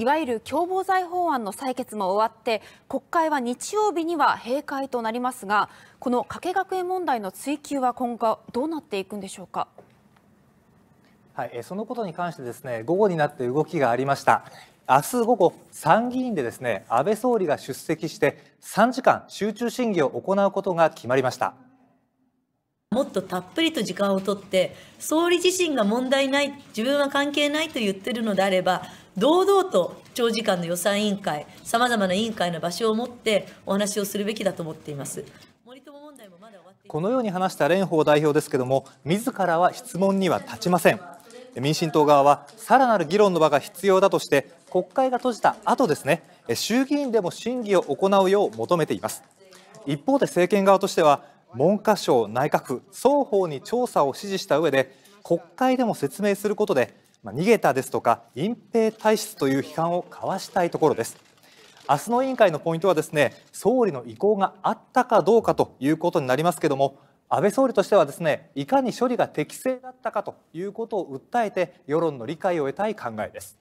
いわゆる共謀罪法案の採決も終わって国会は日曜日には閉会となりますがこの加計学園問題の追及は今後どうなっていくんでしょうか。はい、そのことに関してですね午後になって動きがありました明日午後参議院でですね安倍総理が出席して3時間集中審議を行うことが決まりましたもっとたっぷりと時間をとって総理自身が問題ない自分は関係ないと言ってるのであれば堂々と長時間の予算委員会さまざまな委員会の場所を持ってお話をするべきだと思っています。このように話した蓮舫代表ですけども自らは質問には立ちません民進党側はさらなる議論の場が必要だとして国会が閉じた後ですね衆議院でも審議を行うよう求めています一方で政権側としては文科省内閣府双方に調査を指示した上で国会でも説明することで、まあ、逃げたですとか隠蔽体質という批判を交わしたいところです明日の委員会のポイントはですね総理の意向があったかどうかということになりますけども安倍総理としてはですねいかに処理が適正だったかということを訴えて世論の理解を得たい考えです